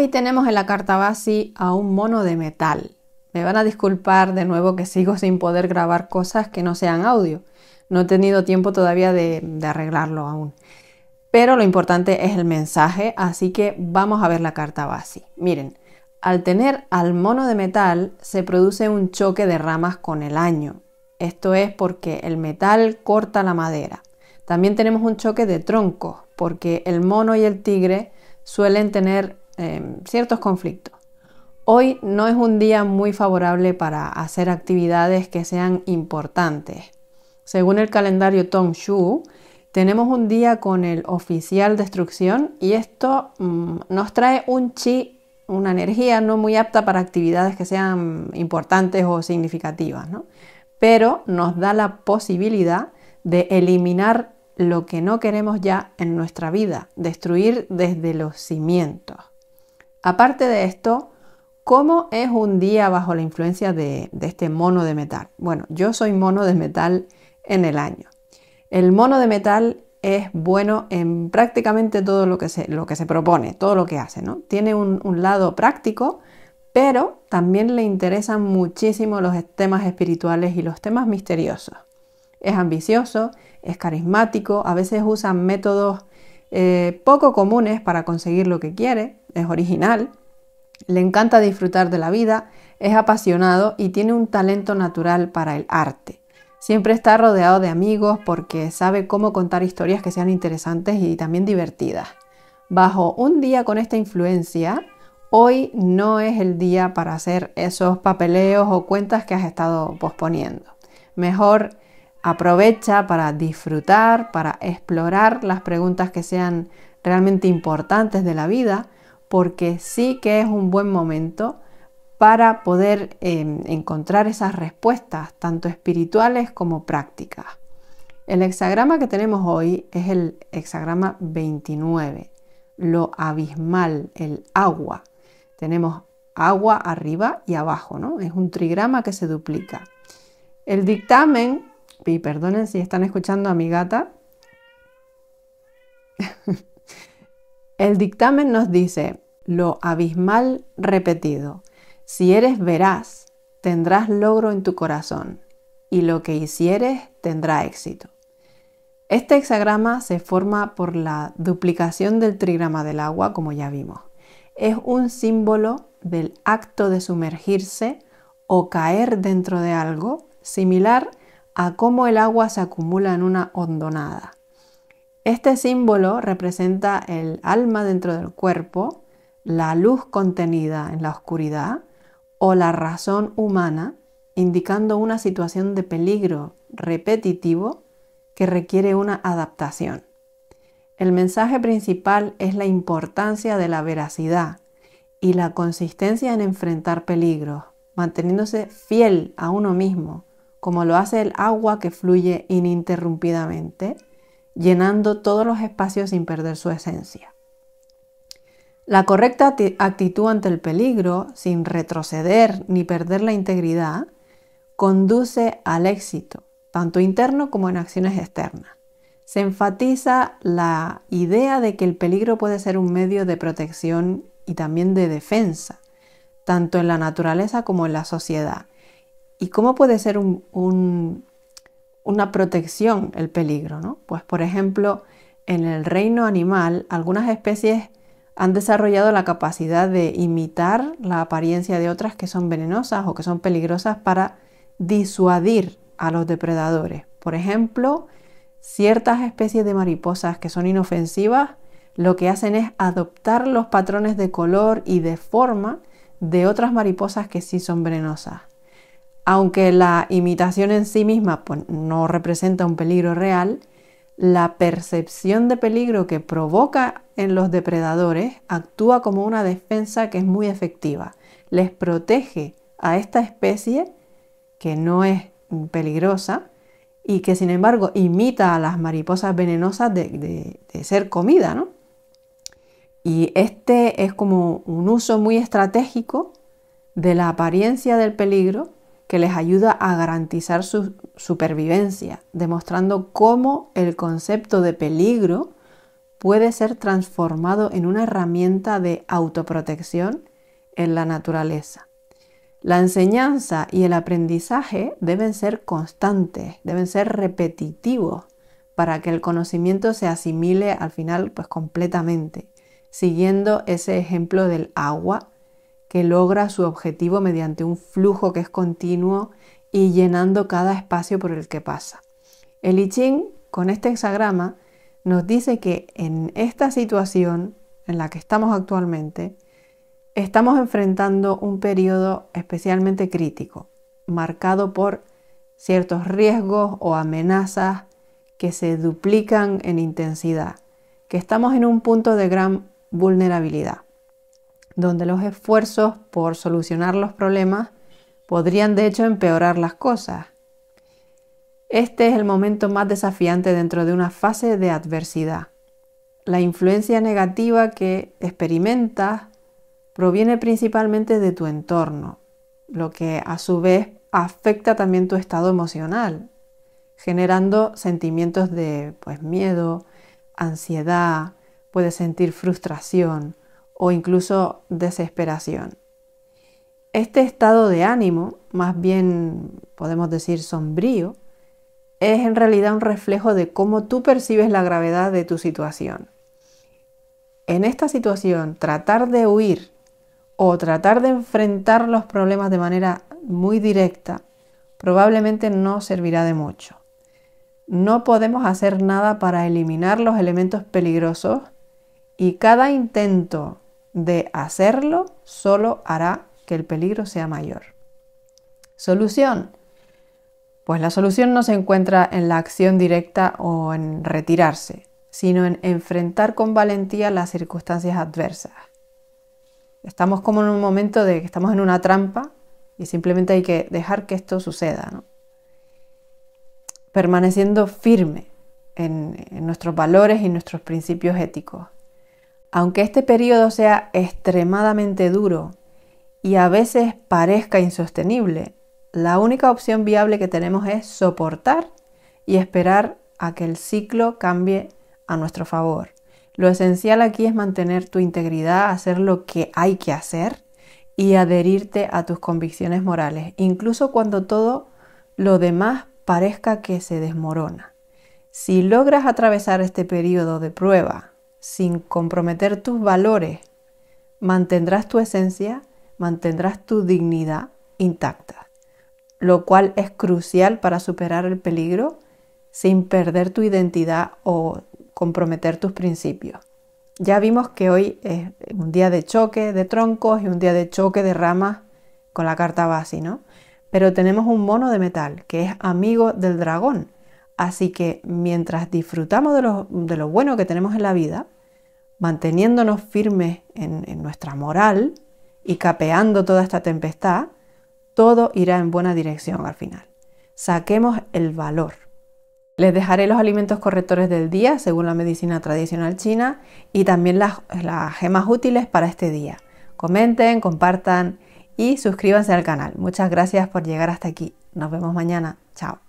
Hoy tenemos en la carta base a un mono de metal. Me van a disculpar de nuevo que sigo sin poder grabar cosas que no sean audio. No he tenido tiempo todavía de, arreglarlo aún. Pero lo importante es el mensaje, así que vamos a ver la carta base. Miren, al tener al mono de metal se produce un choque de ramas con el año. Esto es porque el metal corta la madera. También tenemos un choque de troncos, porque el mono y el tigre suelen tener Em, ciertos conflictos. Hoy no es un día muy favorable para hacer actividades que sean importantes. Según el calendario Tong Shu, tenemos un día con el oficial destrucción y esto mm, nos trae un chi, una energía no muy apta para actividades que sean importantes o significativas, pero nos da la posibilidad de eliminar lo que no queremos ya en nuestra vida, destruir desde los cimientos. Aparte de esto, ¿cómo es un día bajo la influencia de, este mono de metal? Bueno, yo soy mono de metal en el año. El mono de metal es bueno en prácticamente todo lo que se, lo que se propone, todo lo que hace, ¿no? Tiene un, un lado práctico, pero también le interesan muchísimo los temas espirituales y los temas misteriosos. Es ambicioso, es carismático, a veces usa métodos eh, poco comunes para conseguir lo que quiere, es original, le encanta disfrutar de la vida, es apasionado y tiene un talento natural para el arte. Siempre está rodeado de amigos porque sabe cómo contar historias que sean interesantes y también divertidas. Bajo un día con esta influencia, hoy no es el día para hacer esos papeleos o cuentas que has estado posponiendo. Mejor Aprovecha para disfrutar, para explorar las preguntas que sean realmente importantes de la vida, porque sí que es un buen momento para poder em, encontrar esas respuestas, tanto espirituales como prácticas. El hexagrama que tenemos hoy es el hexagrama 29, lo abismal, el agua. Tenemos agua arriba y abajo, ¿no? Es un trigrama que se duplica. El dictamen y perdonen si están escuchando a mi gata. El dictamen nos dice lo abismal repetido. Si eres veraz, tendrás logro en tu corazón, y lo que hicieres tendrá éxito. Este hexagrama se forma por la duplicación del trigrama del agua, como ya vimos. Es un símbolo del acto de sumergirse o caer dentro de algo, similar a cómo el agua se acumula en una hondonada. Este símbolo representa el alma dentro del cuerpo, la luz contenida en la oscuridad o la razón humana, indicando una situación de peligro repetitivo que requiere una adaptación. El mensaje principal es la importancia de la veracidad y la consistencia en enfrentar peligros, manteniéndose fiel a uno mismo como lo hace el agua que fluye ininterrumpidamente, llenando todos los espacios sin perder su esencia. La correcta actitud ante el peligro, sin retroceder ni perder la integridad, conduce al éxito, tanto interno como en acciones externas. Se enfatiza la idea de que el peligro puede ser un medio de protección y también de defensa, tanto en la naturaleza como en la sociedad, ¿Y cómo puede ser una protección el peligro? Pues por ejemplo, en el reino animal algunas especies han desarrollado la capacidad de imitar la apariencia de otras que son venenosas o que son peligrosas para disuadir a los depredadores. Por ejemplo, ciertas especies de mariposas que son inofensivas lo que hacen es adoptar los patrones de color y de forma de otras mariposas que sí son venenosas. Aunque la imitación en sí misma pues, no representa un peligro real, la percepción de peligro que provoca en los depredadores actúa como una defensa que es muy efectiva. Les protege a esta especie que no es peligrosa y que sin embargo imita a las mariposas venenosas de, ser comida, Y este es como un uso muy estratégico de la apariencia del peligro que les ayuda a garantizar su supervivencia, demostrando cómo el concepto de peligro puede ser transformado en una herramienta de autoprotección en la naturaleza. La enseñanza y el aprendizaje deben ser constantes, deben ser repetitivos para que el conocimiento se asimile al final pues completamente, siguiendo ese ejemplo del agua que logra su objetivo mediante un flujo que es continuo y llenando cada espacio por el que pasa. El I Ching, con este hexagrama, nos dice que en esta situación en la que estamos actualmente, estamos enfrentando un periodo especialmente crítico, marcado por ciertos riesgos o amenazas que se duplican en intensidad, que estamos en un punto de gran vulnerabilidad donde los esfuerzos por solucionar los problemas podrían de hecho empeorar las cosas. Este es el momento más desafiante dentro de una fase de adversidad. La influencia negativa que experimentas proviene principalmente de tu entorno, lo que a su vez afecta también tu estado emocional, generando sentimientos de pues, miedo, ansiedad, puedes sentir frustración, o incluso desesperación. Este estado de ánimo, más bien podemos decir sombrío, es en realidad un reflejo de cómo tú percibes la gravedad de tu situación. En esta situación, tratar de huir o tratar de enfrentar los problemas de manera muy directa probablemente no servirá de mucho. No podemos hacer nada para eliminar los elementos peligrosos y cada intento de hacerlo solo hará que el peligro sea mayor. Solución. Pues la solución no se encuentra en la acción directa o en retirarse, sino en enfrentar con valentía las circunstancias adversas. Estamos como en un momento de que estamos en una trampa y simplemente hay que dejar que esto suceda, ¿no? permaneciendo firme en, en nuestros valores y nuestros principios éticos aunque este periodo sea extremadamente duro y a veces parezca insostenible, la única opción viable que tenemos es soportar y esperar a que el ciclo cambie a nuestro favor. Lo esencial aquí es mantener tu integridad, hacer lo que hay que hacer y adherirte a tus convicciones morales, incluso cuando todo lo demás parezca que se desmorona. Si logras atravesar este periodo de prueba sin comprometer tus valores, mantendrás tu esencia, mantendrás tu dignidad intacta, lo cual es crucial para superar el peligro sin perder tu identidad o comprometer tus principios. Ya vimos que hoy es un día de choque de troncos y un día de choque de ramas con la carta base, ¿no? Pero tenemos un mono de metal que es amigo del dragón Así que mientras disfrutamos de lo, bueno que tenemos en la vida, manteniéndonos firmes en, nuestra moral y capeando toda esta tempestad, todo irá en buena dirección al final. Saquemos el valor. Les dejaré los alimentos correctores del día según la medicina tradicional china y también las gemas útiles para este día. Comenten, compartan y suscríbanse al canal. Muchas gracias por llegar hasta aquí. Nos vemos mañana. Chao.